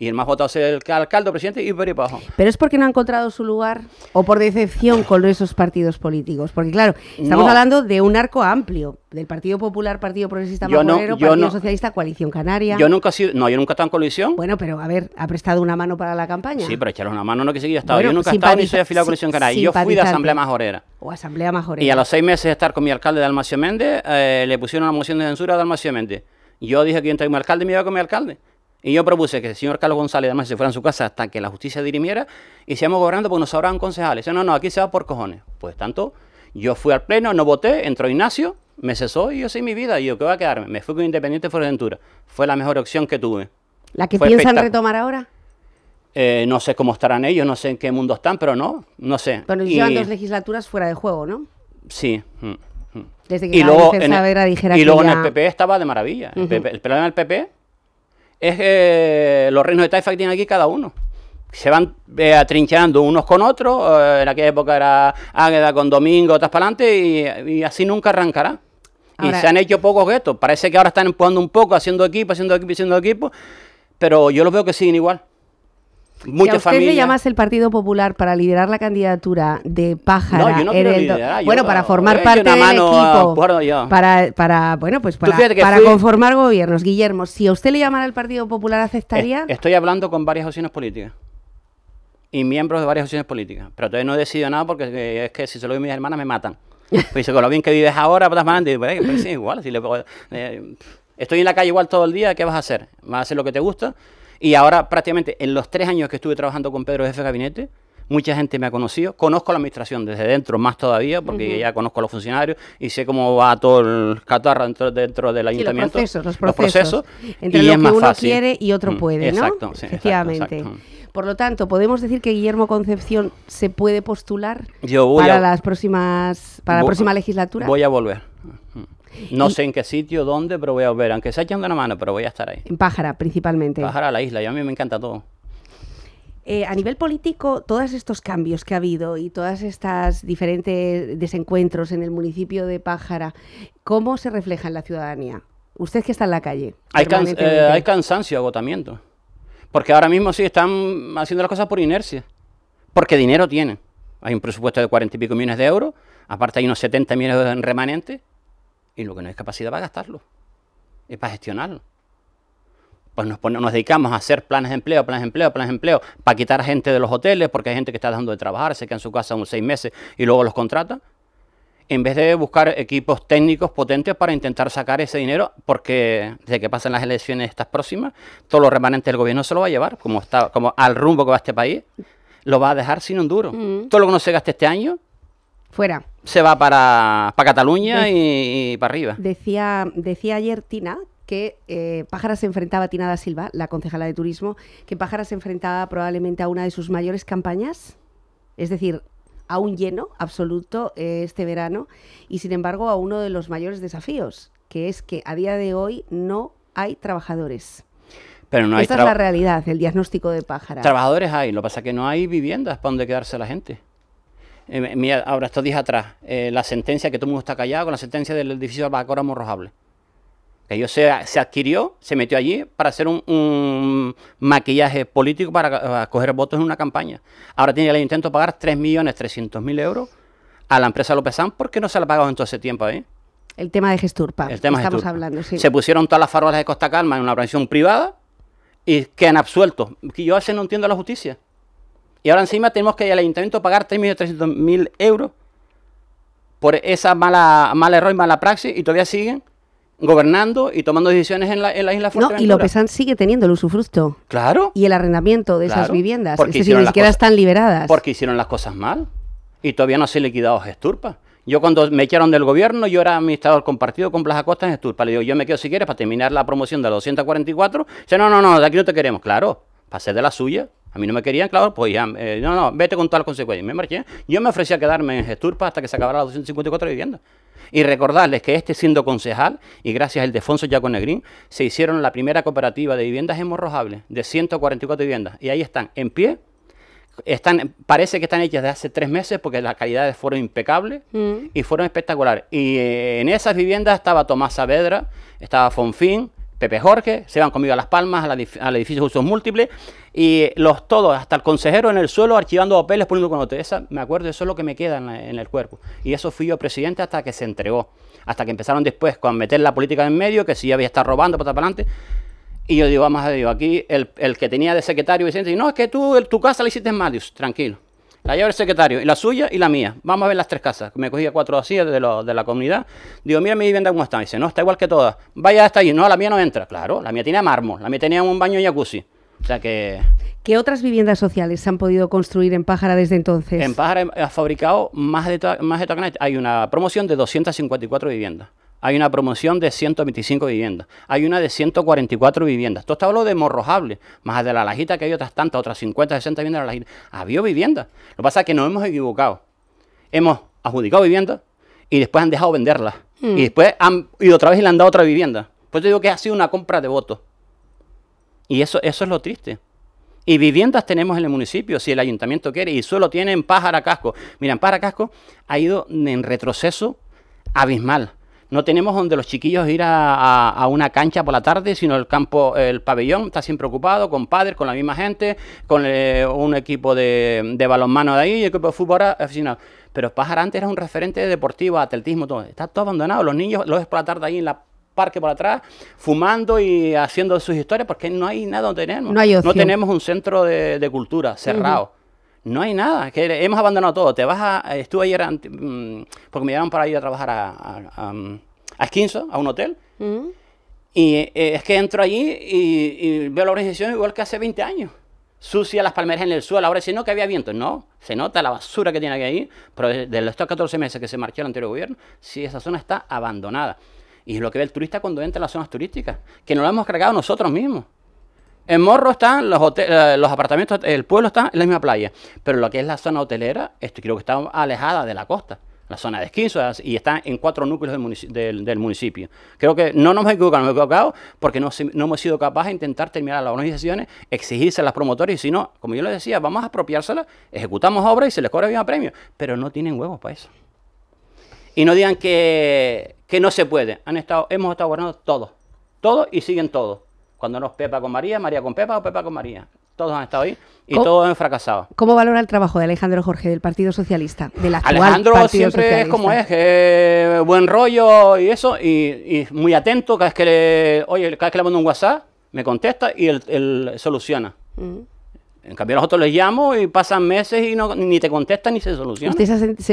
y el más votado es el alcalde, presidente y Pero es porque no ha encontrado su lugar o por decepción con esos partidos políticos. Porque claro, estamos hablando de un arco amplio, del Partido Popular, Partido Progresista Partido Socialista, Coalición Canaria. Yo nunca he sido, no, yo nunca he estado en coalición. Bueno, pero a ver, ha prestado una mano para la campaña. Sí, pero echar una mano no que seguir estado. yo nunca he estado ni soy afiliado a Coalición Canaria. Yo fui de Asamblea Majorera. O Asamblea Y a los seis meses de estar con mi alcalde de Almacio Méndez, eh, le pusieron una moción de censura a Almacio Méndez. Yo dije que yo entré mi alcalde me iba con mi alcalde. Y yo propuse que el señor Carlos González además se fuera a su casa hasta que la justicia dirimiera y seamos gobernando porque nos habrán concejales. Dice, no, no, aquí se va por cojones. Pues tanto, yo fui al pleno, no voté, entró Ignacio, me cesó y yo soy mi vida. Y yo, ¿qué va a quedarme? Me fui con Independiente de Fuerteventura. Fue la mejor opción que tuve. ¿La que piensan retomar ahora? Eh, no sé cómo estarán ellos, no sé en qué mundo están, pero no, no sé. Pero llevan dos legislaturas fuera de juego, ¿no? Sí. Mm, mm. Desde que y luego, en el, y luego en el PP estaba de maravilla. el, el problema del PP es eh, los reinos de taifa que tiene aquí cada uno. Se van eh, atrincherando unos con otros, eh, en aquella época era Águeda con Domingo, otras para adelante, y, así nunca arrancará. y se han hecho pocos guetos. Parece que ahora están empujando un poco, haciendo equipo, haciendo equipo, haciendo equipo, pero yo los veo que siguen igual si a usted le llamas el Partido Popular para liderar la candidatura de Pájara. No, yo no bueno, para formar parte del equipo. para, bueno, pues para, conformar gobiernos. Guillermo, si a usted le llamara el Partido Popular, ¿aceptaría? Eh, estoy hablando con varias opciones políticas y miembros de varias opciones políticas. Pero todavía no he decidido nada porque eh, es que si se lo digo a mis hermanas me matan. Pues con lo bien que vives ahora, pues, te digo, pues, sí, igual. Eh, estoy en la calle igual todo el día, ¿qué vas a hacer? ¿Vas a hacer lo que te gusta? Y ahora prácticamente en los tres años que estuve trabajando con Pedro jefe de gabinete, mucha gente me ha conocido, conozco la administración desde dentro más todavía, porque ya conozco a los funcionarios y sé cómo va todo el catarro dentro, dentro del ayuntamiento. los procesos, los procesos. entre y que uno quiere y otro mm, puede, ¿no? Efectivamente. Por lo tanto, ¿podemos decir que Guillermo Concepción se puede postular para las próximas, para la próxima legislatura? Voy a volver. No sé en qué sitio, dónde, pero voy a volver. Aunque sea de una mano, pero voy a estar ahí. En Pájara, principalmente. Pájara, la isla. Ya a mí me encanta todo. Eh, a nivel político, todos estos cambios que ha habido y todas estas diferentes desencuentros en el municipio de Pájara, ¿cómo se refleja en la ciudadanía? Usted que está en la calle. Hay, eh, cansancio, agotamiento. Porque ahora mismo sí están haciendo las cosas por inercia. Porque dinero tienen. Hay un presupuesto de cuarenta y pico millones de euros. Aparte hay unos 70 millones de remanentes y lo que no es capacidad para gastarlo, es para gestionarlo. Pues nos, dedicamos a hacer planes de empleo, planes de empleo, planes de empleo, para quitar a gente de los hoteles, porque hay gente que está dejando de trabajar, se queda en su casa unos seis meses y luego los contrata. En vez de buscar equipos técnicos potentes para intentar sacar ese dinero, porque desde que pasen las elecciones estas próximas, todo lo remanente del gobierno se lo va a llevar, como, está, como al rumbo que va este país, lo va a dejar sin un duro. Mm. Todo lo que no se gaste este año Fuera. Se va para, para Cataluña y, para arriba. Decía, decía ayer Tina que eh, Pájara se enfrentaba, Tina da Silva, la concejala de turismo, que Pájara se enfrentaba probablemente a una de sus mayores campañas, es decir, a un lleno absoluto eh, este verano y sin embargo a uno de los mayores desafíos, que es que a día de hoy no hay trabajadores. Pero no hay Esta es la realidad, el diagnóstico de Pájara. Trabajadores hay, lo que pasa es que no hay viviendas para donde quedarse la gente. Eh, mira, ahora estos días atrás, eh, la sentencia que todo el mundo está callado con la sentencia del edificio de Albacora Morrojable. Que ellos se, se, adquirió, se metió allí para hacer un, maquillaje político eh, para, coger votos en una campaña. Ahora tiene el intento pagar 3.300.000 euros a la empresa López Sanz porque no se la ha pagado en todo ese tiempo. ahí. El tema de Gesturpa. El tema estamos hablando, sí. Se pusieron todas las farolas de Costa Calma en una organización privada y quedan absueltos. Que yo a no entiendo la justicia. Y ahora encima tenemos que el ayuntamiento pagar 3.300.000 euros por esa mala, mal error y mala praxis y todavía siguen gobernando y tomando decisiones en la, en la isla Fuerteventura. No, y Lopesan sigue teniendo el usufructo. Claro. Y el arrendamiento de esas viviendas. ni siquiera están liberadas. Porque hicieron las cosas mal y todavía no se han liquidado Gesturpa. Yo cuando me echaron del gobierno, yo era administrador compartido con Plaza Costa en Esturpa. Le digo, yo me quedo si quieres para terminar la promoción de los 244. Dice, no, no, no, de aquí no te queremos. Claro, para ser de la suya. A mí no me querían, claro, pues ya, eh, no, no, vete con toda las consecuencias. Me marché. Yo me ofrecí a quedarme en Gesturpa hasta que se acabara las 254 viviendas. Y recordarles que este siendo concejal, y gracias al Defonso Jaco Negrín, se hicieron la primera cooperativa de viviendas hemorrojables de 144 viviendas. Y ahí están, en pie, están, parece que están hechas de hace tres meses porque las calidades fueron impecables mm. y fueron espectaculares. Y eh, en esas viviendas estaba Tomás Saavedra, estaba Fonfín, Pepe Jorge, se van conmigo a Las Palmas, al, edificio de usos múltiples, y los todos, hasta el consejero en el suelo archivando papeles, poniendo con esa, me acuerdo, eso es lo que me queda en, el cuerpo. Y eso fui yo presidente hasta que se entregó, hasta que empezaron después con meter la política en medio, que si ya había estar robando, para adelante. Y yo digo, vamos, a digo, aquí el, que tenía de secretario Vicente, y no, es que tú, tu casa la hiciste en Dios, tranquilo. La llave el secretario, y la suya y la mía. Vamos a ver las tres casas. Me cogía cuatro así de, de la comunidad. Digo, mira mi vivienda cómo está. dice, no, está igual que todas. Vaya hasta allí. No, la mía no entra. Claro, la mía tenía mármol. La mía tenía un baño y jacuzzi. O sea que... ¿Qué otras viviendas sociales se han podido construir en Pájara desde entonces? En Pájara ha fabricado más de, más de Hay una promoción de 254 viviendas. Hay una promoción de 125 viviendas. Hay una de 144 viviendas. Todo está hablando de Morrojable, Más de la lajita que hay otras tantas, otras 50, 60 viviendas de la lajita. Había viviendas. Lo que pasa es que nos hemos equivocado. Hemos adjudicado viviendas y después han dejado venderlas. Hmm. Y después han ido otra vez y le han dado otra vivienda. Pues te digo que ha sido una compra de votos. Y eso, eso es lo triste. Y viviendas tenemos en el municipio, si el ayuntamiento quiere, y solo tienen Pájara Casco. Mira, en Casco ha ido en retroceso abismal. No tenemos donde los chiquillos ir a, una cancha por la tarde, sino el campo, el pabellón está siempre ocupado con padres, con la misma gente, con eh, un equipo de, balonmano de ahí y equipo de fútbol aficionado. Pero Pájara antes era un referente deportivo, atletismo, todo. Está todo abandonado. Los niños los ves por la tarde ahí en la parque por atrás, fumando y haciendo sus historias, porque no hay nada donde tenemos. No, tenemos un centro de, cultura cerrado. No hay nada, hemos abandonado todo. Te vas estuve ayer, mm, porque me llamaron para ir a trabajar a, a, a Esquinzo, a un hotel, y eh, es que entro allí y, veo la organización igual que hace 20 años sucia las palmeras en el suelo. Ahora, si no que había viento, no, se nota la basura que tiene aquí ahí, pero desde los estos 14 meses que se marchó el anterior gobierno, sí, esa zona está abandonada. Y es lo que ve el turista cuando entra en las zonas turísticas, que no lo hemos cargado nosotros mismos. En Morro están los, eh, los apartamentos, el pueblo está en la misma playa, pero lo que es la zona hotelera, esto creo que está alejada de la costa, la zona de Esquinzo, y está en cuatro núcleos del, municipio. Creo que no nos hemos equivocado, hemos equivocado porque no, hemos sido capaces de intentar terminar las organizaciones, exigirse a las promotoras, y si no, como yo les decía, vamos a apropiárselas, ejecutamos obras y se les cobra bien a premio, pero no tienen huevos para eso y no digan que, no se puede. Han estado, hemos estado gobernando todos, todos y siguen todos. Cuando no es Pepa con María, María con Pepa o Pepa con María. Todos han estado ahí y todos han fracasado. ¿Cómo valora el trabajo de Alejandro Jorge del Partido Socialista? Alejandro siempre es como es, buen rollo y eso, y, muy atento. Cada vez que le, oye, cada que le mando un WhatsApp, me contesta y él, soluciona. Mm. En cambio, nosotros les llamo y pasan meses y no, ni te contestan ni se soluciona.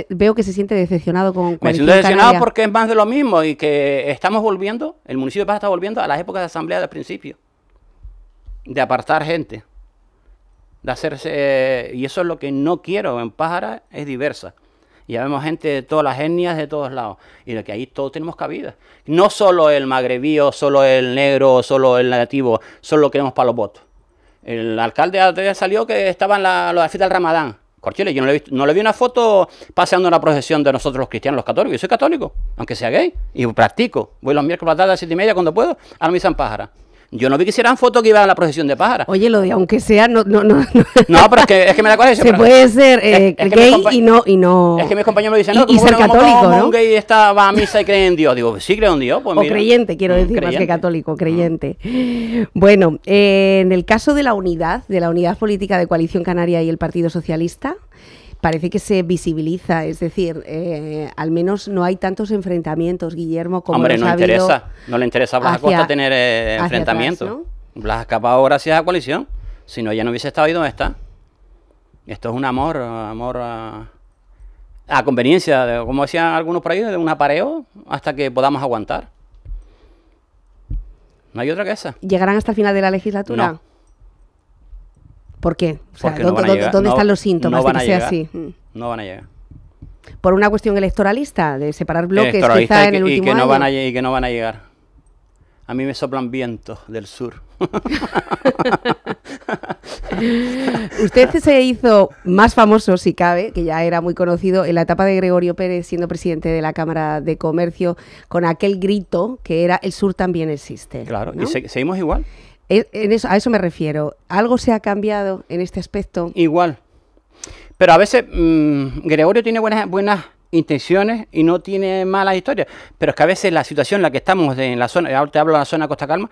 veo que se siente decepcionado con Me siento decepcionado porque es más de lo mismo y que estamos volviendo, el municipio de Paz está volviendo a las épocas de asamblea del principio. De apartar gente. De hacerse. Y eso es lo que no quiero. En Pájara es diversa. Y ya vemos gente de todas las etnias, de todos lados. Y de que ahí todos tenemos cabida. No solo el magrebío, solo el negro, solo el nativo, solo lo queremos para los votos. El alcalde salió que estaban la, los al del Ramadán. Corchile, yo no le, vi, una foto paseando una procesión de nosotros los cristianos, los católicos. Yo soy católico, aunque sea gay, y practico. Voy los miércoles a las tarde a las siete y media cuando puedo a la misa en pájara. Yo no vi que hicieran fotos que iban a la procesión de pájaros. Oye, lo de aunque sea, no, no, no. No, pero es que, es que me da cosa Se puede ser eh, gay y no, y no. Es que mis compañeros me dicen, no, y, ser católico, ¿no? Un gay está, va a misa y cree en Dios. Digo, sí creo en Dios. Pues, o creyente, quiero mm, decir, más que católico, mm. creyente. Bueno, eh, en el caso de la unidad, de la unidad política de Coalición Canaria y el Partido Socialista parece que se visibiliza, es decir, eh, al menos no hay tantos enfrentamientos, Guillermo, como Hombre, no interesa, no le interesa a Blas tener eh, enfrentamientos. las ¿no? escapado gracias a coalición, si no ya no hubiese estado ahí donde está. Esto es un amor, amor a, conveniencia, como decían algunos por ahí, de un apareo hasta que podamos aguantar. No hay otra que esa. ¿Llegarán hasta final de la legislatura? ¿Por qué? O sea, ¿dónde, están los síntomas no de así? Mm. No van a llegar. Por una cuestión electoralista, de separar eh, bloques quizá en el último y que, No van a, y que no van a llegar. A mí me soplan vientos del sur. Usted se hizo más famoso, si cabe, que ya era muy conocido, en la etapa de Gregorio Pérez siendo presidente de la Cámara de Comercio, con aquel grito que era el sur también existe. Claro, y seguimos igual. E, a eso me refiero. ¿Algo se ha cambiado en este aspecto? Igual. Pero a veces mm, Gregorio tiene buenas, buenas intenciones y no tiene malas historias. Pero es que a veces la situación en la que estamos en la zona, ahora te hablo de la zona Costa Calma,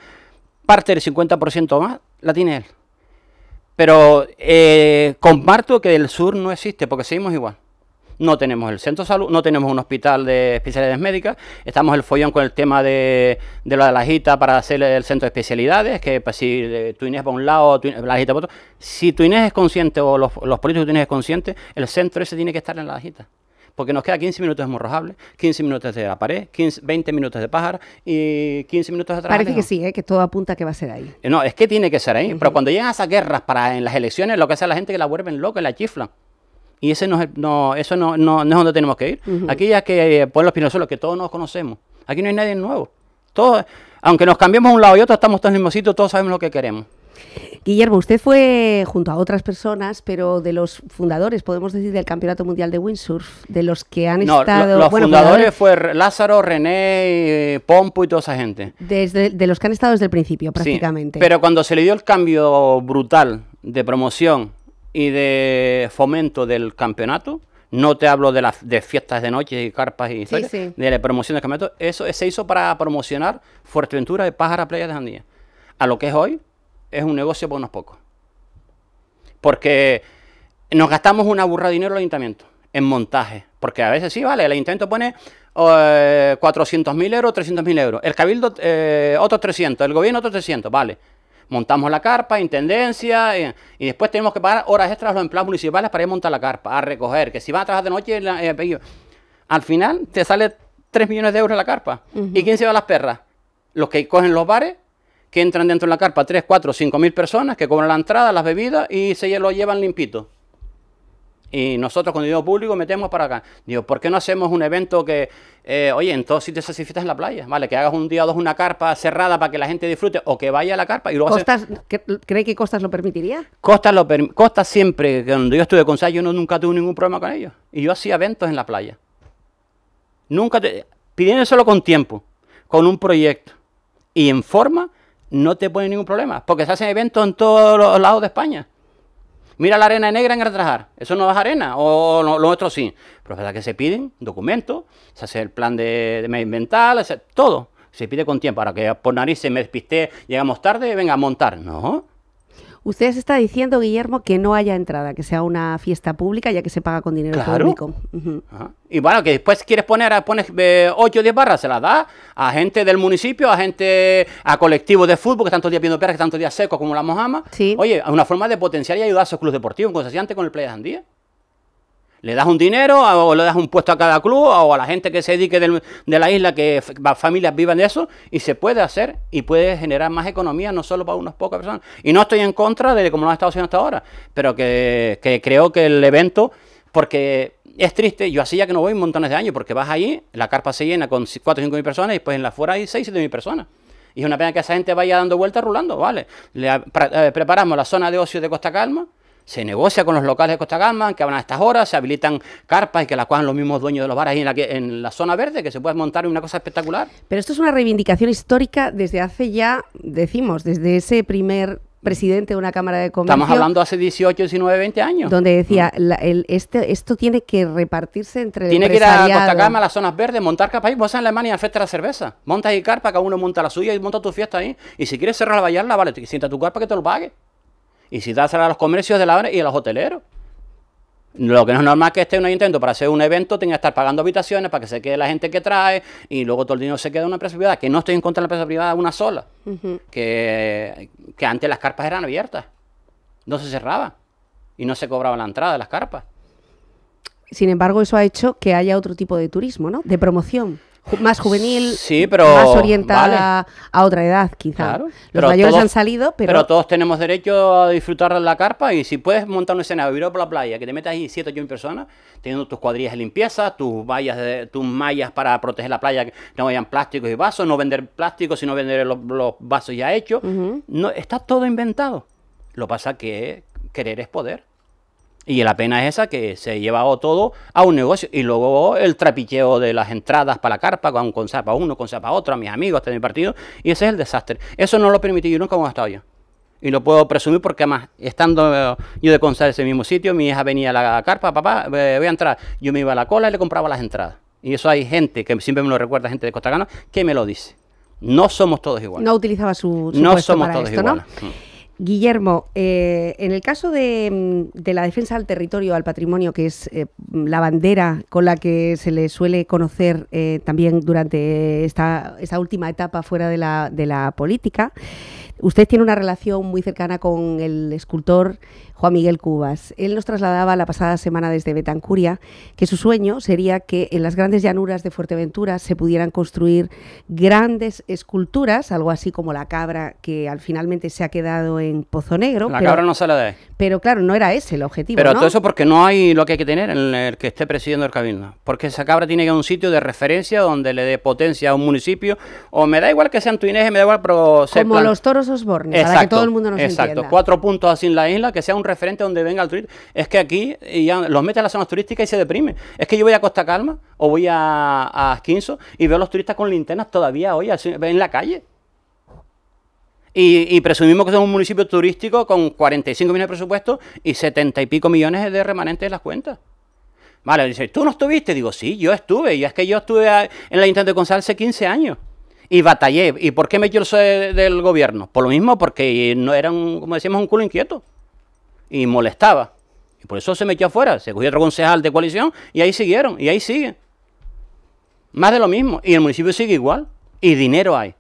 parte del 50% más la tiene él. Pero eh, comparto que el sur no existe, porque seguimos igual no tenemos el centro de salud, no tenemos un hospital de especialidades médicas, estamos el follón con el tema de, la lajita para hacer el centro de especialidades, que pues, si tu Inés va a un lado, la lajita para otro, si tu Inés es consciente o los, políticos de tu Inés es consciente, el centro ese tiene que estar en la lajita porque nos queda 15 minutos de Morrojable, 15 minutos de la pared, 15, 20 minutos de pájaro y 15 minutos de atrás. Parece que sí, ¿eh? que todo apunta a que va a ser ahí. Eh, no, es que tiene que ser ahí, pero cuando llegan esas guerras para en las elecciones, lo que hace la gente que la vuelven loca, la chiflan. Y ese no, no eso no, es donde tenemos que ir. Aquí ya que eh, por los pinosolos que todos nos conocemos. Aquí no hay nadie nuevo. Todos, aunque nos cambiemos un lado y otro, estamos todos en el mismo sitio, todos sabemos lo que queremos. Guillermo, usted fue junto a otras personas, pero de los fundadores, podemos decir, del Campeonato Mundial de Windsurf, de los que han estado. los fundadores fue Lázaro, René, eh, Pompo y toda esa gente. Desde, de los que han estado desde el principio, prácticamente. pero cuando se le dio el cambio brutal de promoción y de fomento del campeonato. No te hablo de las de fiestas de noche y carpas y de la promoción del campeonato. Eso eh, se hizo para promocionar Fuerteventura de Pájara Playa de Andía. A lo que es hoy, es un negocio por unos pocos. Porque nos gastamos una burra de dinero el ayuntamiento en montaje. Porque a veces sí, vale, el ayuntamiento pone 400.000 eh, euros, 300.000 euros. El cabildo, eh, otros 300. El gobierno, otros 300. Vale montamos la carpa, intendencia, eh, y después tenemos que pagar horas extras a los empleados municipales para ir a montar la carpa, a recoger, que si van a trabajar de noche, eh, al final te sale 3 millones de euros la carpa. ¿Y quién se va a las perras? Los que cogen los bares, que entran dentro de la carpa 3, 4, 5 mil personas, que cobran la entrada, las bebidas y se lo llevan limpito y nosotros con dinero público metemos para acá. Digo, ¿por qué no hacemos un evento que, eh, oye, en todos sitios se en la playa, ¿vale? Que hagas un día o dos una carpa cerrada para que la gente disfrute o que vaya a la carpa y luego... Costas, ¿Cree que Costas lo permitiría? Costas, lo Costas siempre, cuando yo estuve con SAI, yo no, nunca tuve ningún problema con ellos. Y yo hacía eventos en la playa. Nunca, te... pidiendo solo con tiempo, con un proyecto y en forma, no te pone ningún problema, porque se hacen eventos en todos los lados de España. Mira la arena negra en el eso no es arena, o lo, lo otro sí. Pero es verdad que se piden documentos, se hace el plan de, de todo. Se pide con tiempo. para que por narices me despisté, llegamos tarde, venga a montar. No, Usted se está diciendo, Guillermo, que no haya entrada, que sea una fiesta pública ya que se paga con dinero público. Ah, y bueno, que después quieres poner, pones 8 eh, o 10 barras, se las da a gente del municipio, a gente, a colectivos de fútbol que están todos días viendo perras, que están todos días secos como la mojama. Sí. Oye, una forma de potenciar y ayudar a esos clubes deportivos, como se antes con el de Andía. Le das un dinero o le das un puesto a cada club o a la gente que se dedique de la isla, que familias vivan de eso, y se puede hacer y puede generar más economía, no solo para unas pocas personas. Y no estoy en contra de como lo ha estado haciendo hasta ahora, pero que, creo que el evento, porque es triste, yo así ya que no voy montones de años, porque vas ahí, la carpa se llena con 4 o 5 mil personas y después en la fuera hay 6 o 7 mil personas. Y es una pena que esa gente vaya dando vueltas rulando, ¿vale? Le, eh, preparamos la zona de ocio de Costa Calma, se negocia con los locales de Costa Gama, que van a estas horas, se habilitan carpas y que las cuajan los mismos dueños de los bares en la, que, en la zona verde, que se puede montar una cosa espectacular. Pero esto es una reivindicación histórica desde hace ya, decimos, desde ese primer presidente de una Cámara de Comercio. Estamos hablando hace 18, 19, 20 años. Donde decía, mm. este, esto tiene que repartirse entre Tiene que ir a Costa Gama, a las zonas verdes, montar carpas ahí. Vos en Alemania, la fiesta de la cerveza. Montas y carpa, cada uno monta la suya y monta tu fiesta ahí. Y si quieres cerrar la vallarla, vale, sienta tu carpa que te lo pague. Y si vas a los comercios de la hora y a los hoteleros. Lo que no es normal que esté un intento para hacer un evento, tenga que estar pagando habitaciones para que se quede la gente que trae y luego todo el dinero se queda en una empresa privada. Que no estoy en contra de la empresa privada, una sola. que, que antes las carpas eran abiertas, no se cerraba. y no se cobraba la entrada de las carpas. Sin embargo, eso ha hecho que haya otro tipo de turismo, ¿no? De promoción más juvenil, más orientada a, otra edad, quizá. Los mayores han salido, pero... Pero todos tenemos derecho a disfrutar de la carpa y si puedes montar un escenario, por la playa, que te metas ahí siete o 8 personas, teniendo tus cuadrillas de limpieza, tus vallas tus mallas para proteger la playa, que no vayan plásticos y vasos, no vender plásticos, sino vender los, vasos ya hechos. no, está todo inventado. Lo pasa que querer es poder. Y la pena es esa que se llevaba todo a un negocio. Y luego el trapicheo de las entradas para la carpa, con, con para uno, con para otro, a mis amigos, hasta mi partido. Y ese es el desastre. Eso no lo permití yo nunca como estado yo. Y lo puedo presumir porque además, estando eh, yo de consar en ese mismo sitio, mi hija venía a la carpa, papá, voy a entrar. Yo me iba a la cola y le compraba las entradas. Y eso hay gente, que siempre me lo recuerda gente de Costa gana que me lo dice. No somos todos iguales. No utilizaba su... no somos para todos esto, ¿no? Mm. Guillermo, eh, en el caso de, mm, la defensa al territorio, al patrimonio, que es eh, la bandera con la que se le suele conocer eh, también durante esta, última etapa fuera de la, de la política, usted tiene una relación muy cercana con el escultor Juan Miguel Cubas. Él nos trasladaba la pasada semana desde Betancuria que su sueño sería que en las grandes llanuras de Fuerteventura se pudieran construir grandes esculturas, algo así como la cabra que al finalmente se ha quedado en Pozo Negro. La cabra no se la ahí. Pero claro, no era ese el objetivo. Pero todo eso porque no hay lo que hay que tener en el que esté presidiendo el cabildo. Porque esa cabra tiene que un sitio de referencia donde le dé potencia a un municipio. O me da igual que sean inés me da igual, pero... como los toros Osborne, para que todo el mundo nos exacto. Exacto, cuatro puntos así en la isla, que sea un referente donde venga el turista. Es que aquí ya los metes a las zonas turísticas y se deprime Es que yo voy a Costa Calma o voy a, y veo a los turistas con linternas todavía hoy en la calle. Y, presumimos que es un municipio turístico con 45 millones de presupuesto y 70 y pico millones de remanentes en las cuentas. Vale, dice, ¿tú no estuviste? Digo, sí, yo estuve. Y es que yo estuve en la Intendencia de González hace 15 años. Y batallé. ¿Y por qué me yo soy del gobierno? Por lo mismo, porque no era, como decíamos, un culo inquieto y molestaba. Y por eso se metió afuera, se cogió otro concejal de coalición y ahí siguieron, y ahí sigue. Más de lo mismo. Y el municipio sigue igual. Y dinero hay.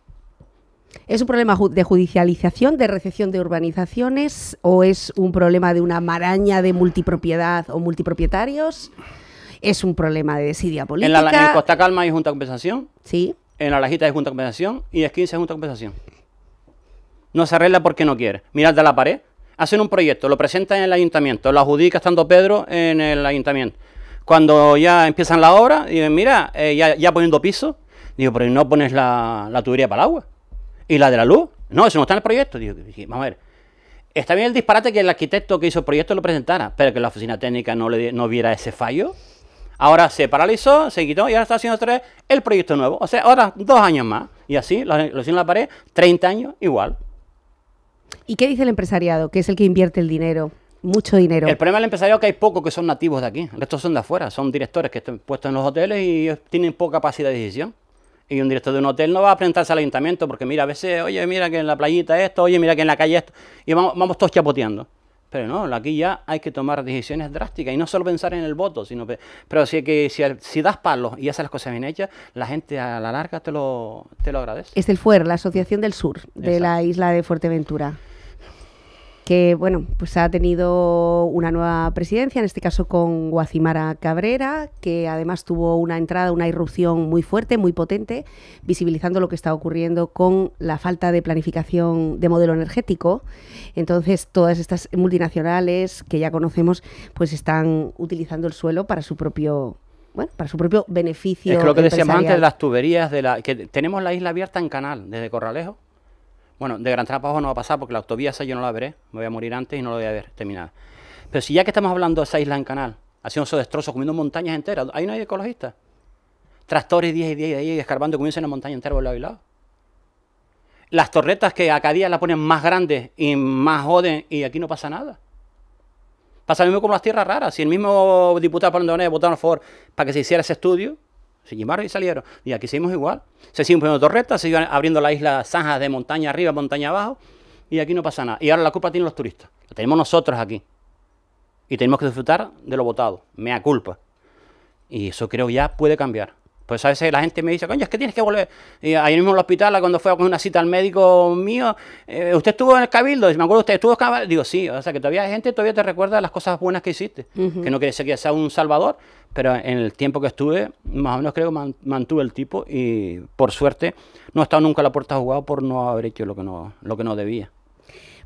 ¿Es un problema de judicialización, de recepción de urbanizaciones o es un problema de una maraña de multipropiedad o multipropietarios? ¿Es un problema de desidia política? En, la, Costa Calma hay junta de compensación. Sí. En La Lajita hay junta de compensación y en 15 junta de compensación. No se arregla porque no quiere. Mirad de la pared, hacen un proyecto, lo presentan en el ayuntamiento, lo adjudica estando Pedro en el ayuntamiento. Cuando ya empiezan la obra, ...dicen, mira, eh, ya, ya, poniendo piso, digo, pero no pones la, tubería para el agua. ¿Y la de la luz? No, eso no está en el proyecto. Digo, vamos a ver. Está bien el disparate que el arquitecto que hizo el proyecto lo presentara, pero que la oficina técnica no, no viera ese fallo. Ahora se paralizó, se quitó y ahora está haciendo otra el proyecto nuevo. O sea, ahora dos años más. Y así, lo, lo hicieron en la pared, 30 años igual. ¿Y qué dice el empresariado, que es el que invierte el dinero? Mucho dinero. El problema del empresariado es que hay pocos que son nativos de aquí. Estos son de afuera. Son directores que están puestos en los hoteles y tienen poca capacidad de decisión. Y un director de un hotel no va a presentarse al ayuntamiento porque mira, a veces, oye, mira que en la playita esto, oye, mira que en la calle esto. Y vamos, vamos todos chapoteando. Pero no, aquí ya hay que tomar decisiones drásticas y no solo pensar en el voto, sino pero si, que, si, das palos y haces las cosas bien hechas, la gente a la larga te lo, te lo agradece. Es el FUER, la Asociación del Sur de la isla de Fuerteventura que bueno, pues ha tenido una nueva presidencia, en este caso con Guacimara Cabrera, que además tuvo una entrada, una irrupción muy fuerte, muy potente, visibilizando lo que está ocurriendo con la falta de planificación de modelo energético. Entonces, todas estas multinacionales que ya conocemos, pues están utilizando el suelo para su propio bueno, para su propio beneficio. Es que lo que decíamos antes de las tuberías, de la, que tenemos la isla abierta en canal, desde Corralejo bueno, de Gran trabajo no va a pasar porque la autovía esa yo no la veré, me voy a morir antes y no lo voy a ver terminada. Pero si ya que estamos hablando de esa isla en canal, haciendo esos destrozos, comiendo montañas enteras, ahí no hay ecologistas. Tractores 10 y 10 y ahí escarbando, comiendo una montaña entera por lado y lado. Las torretas que a cada día la ponen más grandes y más joden y aquí no pasa nada. Pasa lo mismo con las tierras raras. Si el mismo diputado Andonés votaron a favor para que se hiciera ese estudio, se y salieron. Y aquí seguimos igual. Se siguen poniendo torreta, se siguen abriendo la isla zanjas de montaña arriba, montaña abajo, y aquí no pasa nada. Y ahora la culpa tienen los turistas. La tenemos nosotros aquí. Y tenemos que disfrutar de lo votado. Mea culpa. Y eso creo ya puede cambiar. Pues a veces la gente me dice, coño, es que tienes que volver. Y ayer mismo en el hospital, cuando fue a una cita al médico mío, eh, ¿usted estuvo en el cabildo? me acuerdo, ¿usted estuvo en el cabildo? Digo, sí. O sea, que todavía hay gente todavía te recuerda las cosas buenas que hiciste. Que no quiere decir que sea un salvador, pero en el tiempo que estuve, más o menos creo que mantuve el tipo y por suerte no he estado nunca a la puerta jugado por no haber hecho lo que no, lo que no debía.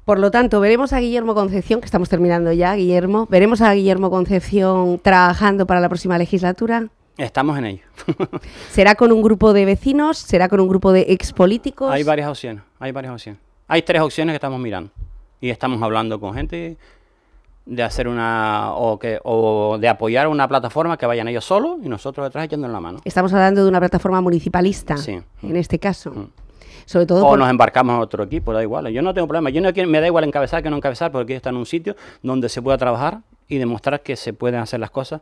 Por lo tanto, veremos a Guillermo Concepción, que estamos terminando ya, Guillermo, veremos a Guillermo Concepción trabajando para la próxima legislatura. Estamos en ello. ¿Será con un grupo de vecinos? ¿Será con un grupo de expolíticos? Hay varias opciones, hay varias opciones. Hay tres opciones que estamos mirando y estamos hablando con gente de hacer una o que o de apoyar una plataforma que vayan ellos solos y nosotros detrás echando la mano. Estamos hablando de una plataforma municipalista en este caso. Mm. Sobre todo o nos embarcamos a otro equipo, da igual. Yo no tengo problema. Yo no me da igual encabezar que no encabezar porque está en un sitio donde se pueda trabajar y demostrar que se pueden hacer las cosas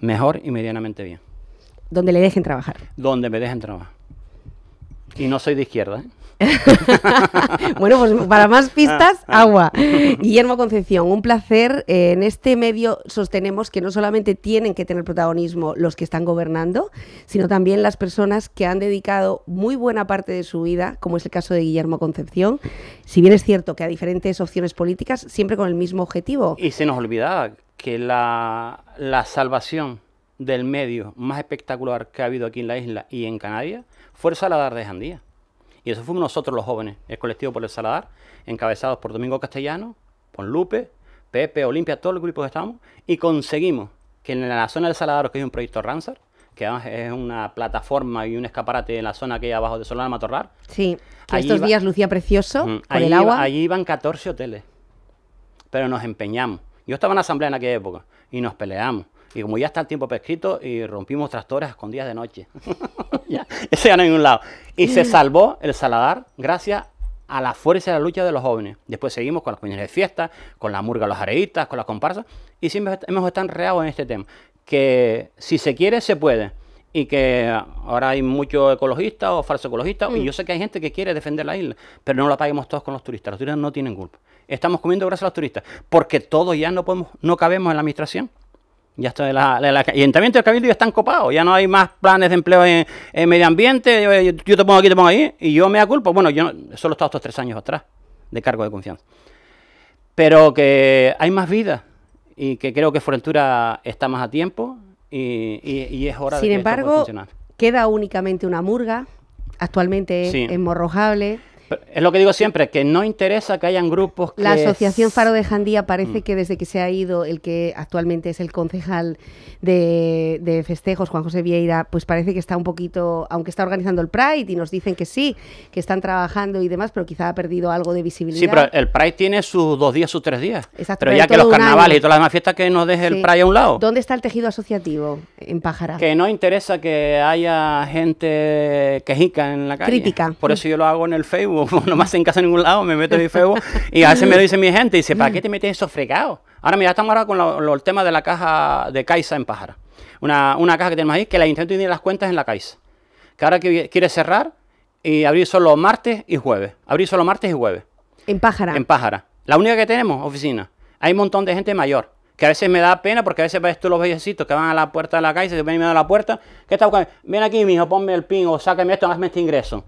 mejor y medianamente bien. Donde le dejen trabajar. Donde me dejen trabajar. Y no soy de izquierda. ¿eh? bueno, pues para más pistas, ah, ah. agua. Guillermo Concepción, un placer. Eh, en este medio sostenemos que no solamente tienen que tener protagonismo los que están gobernando, sino también las personas que han dedicado muy buena parte de su vida, como es el caso de Guillermo Concepción, si bien es cierto que a diferentes opciones políticas, siempre con el mismo objetivo. Y se nos olvidaba que la, salvación del medio más espectacular que ha habido aquí en la isla y en Canarias fue el Saladar de Jandía. Y eso fuimos nosotros los jóvenes, el colectivo por el Saladar, encabezados por Domingo Castellano, por Lupe, Pepe, Olimpia, todos los grupos que estábamos, y conseguimos que en la zona del Saladar, que es un proyecto Ransar, que es una plataforma y un escaparate en la zona que hay abajo de Solana Matorral. Sí, a estos días lucía precioso el agua. allí iban 14 hoteles, pero nos empeñamos. Yo estaba en la asamblea en aquella época y nos peleamos. Y como ya está el tiempo prescrito, y rompimos con escondidas de noche. ya, no hay en un lado. Y se salvó el Saladar gracias a la fuerza de la lucha de los jóvenes. Después seguimos con las cuñas de fiesta, con la murga, los areitas, con las comparsas. Y siempre hemos estado enreados en este tema. Que si se quiere, se puede. Y que ahora hay muchos ecologistas o falso ecologistas. Y mm. yo sé que hay gente que quiere defender la isla, pero no la paguemos todos con los turistas. Los turistas no tienen culpa. Estamos comiendo gracias a los turistas. Porque todos ya no, podemos, no cabemos en la administración. Ya está, el ayuntamiento de cabildo ya están copados, ya no hay más planes de empleo en, medio ambiente, yo, te pongo aquí, te pongo ahí, y yo me aculpo... Bueno, yo solo he estado estos tres años atrás de cargo de confianza. Pero que hay más vida y que creo que Fuerteventura está más a tiempo y, y, es hora Sin de que embargo, queda únicamente una murga, actualmente enmorrojable es morrojable. Es lo que digo siempre, que no interesa que hayan grupos que... La Asociación Faro de Jandía parece mm. que desde que se ha ido el que actualmente es el concejal de, festejos, Juan José Vieira, pues parece que está un poquito, aunque está organizando el Pride y nos dicen que sí, que están trabajando y demás, pero quizá ha perdido algo de visibilidad. Sí, pero el Pride tiene sus dos días, sus tres días. Exacto, pero, ya que los carnavales y todas las demás fiestas que nos deje el Pride a un lado. ¿Dónde está el tejido asociativo en Pájara? Que no interesa que haya gente quejica en la calle. Crítica. Por eso yo lo hago en el Facebook no me hacen casa en ningún lado, me meto mi feo y a veces me lo dice mi gente, dice, ¿para qué te metes eso fregado Ahora mira, estamos ahora con lo, el tema de la caja de Caixa en Pájara. Una, caja que tenemos ahí, que la intento tiene las cuentas en la Caixa. Que ahora que quiere cerrar y abrir solo martes y jueves. Abrir solo martes y jueves. En Pájara. En Pájara. La única que tenemos, oficina. Hay un montón de gente mayor que a veces me da pena porque a veces ves tú los bellecitos que van a la puerta de la Caixa se ven y me a la puerta, que está buscando? Ven aquí, mijo, ponme el pin o sáqueme esto, hazme este ingreso.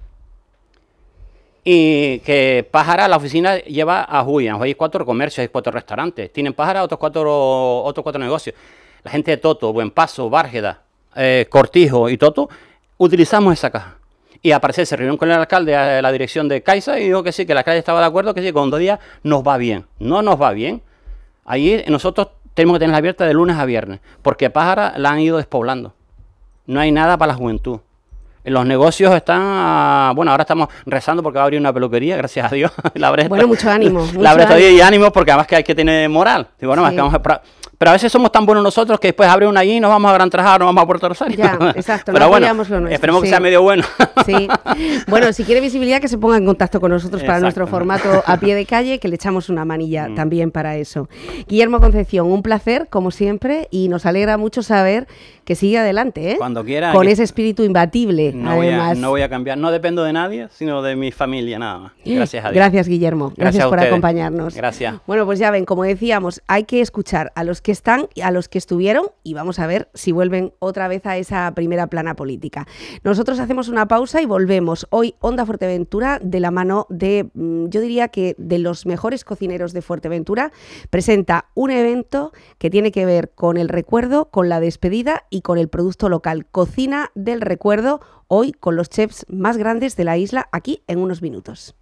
Y que Pájara, la oficina lleva a julián Hay cuatro comercios, hay cuatro restaurantes. Tienen Pájara otros cuatro, otros cuatro negocios. La gente de Toto, Buen Paso, Bárgeda, eh, Cortijo y Toto, utilizamos esa caja. Y aparece, se reunió con el alcalde, a la dirección de Caixa, y dijo que sí, que la calle estaba de acuerdo, que sí, con dos días nos va bien. No nos va bien. Ahí nosotros tenemos que tenerla abierta de lunes a viernes, porque Pájara la han ido despoblando. No hay nada para la juventud los negocios están, bueno, ahora estamos rezando porque va a abrir una peluquería, gracias a Dios. la bueno, mucho ánimo. la abre todavía y ánimo porque además que hay que tener moral. bueno, pero a veces somos tan buenos nosotros que después abre una allí y nos vamos a Gran Trajada, nos vamos a Puerto Rosario. Ya, exacto. Pero bueno, esperemos que sea medio bueno. Sí. Bueno, si quiere visibilidad, que se ponga en contacto con nosotros para nuestro formato a pie de calle, que le echamos una manilla mm. también para eso. Guillermo Concepción, un placer, como siempre, y nos alegra mucho saber que sigue adelante, ¿eh? Cuando quiera. Con ese espíritu imbatible no, voy a, cambiar, no dependo de nadie, sino de mi familia nada más. Mm. Gracias Gracias Guillermo, gracias, por acompañarnos. Gracias. Bueno, pues ya ven, como decíamos, hay que escuchar a los que están y a los que estuvieron y vamos a ver si vuelven otra vez a esa primera plana política. Nosotros hacemos una pausa y volvemos. Hoy Onda Fuerteventura de la mano de, mm, yo diría que de los mejores cocineros de Fuerteventura, presenta un evento que tiene que ver con el recuerdo, con la despedida y con el producto local. Cocina del recuerdo hoy con los chefs más grandes de la isla aquí en unos minutos.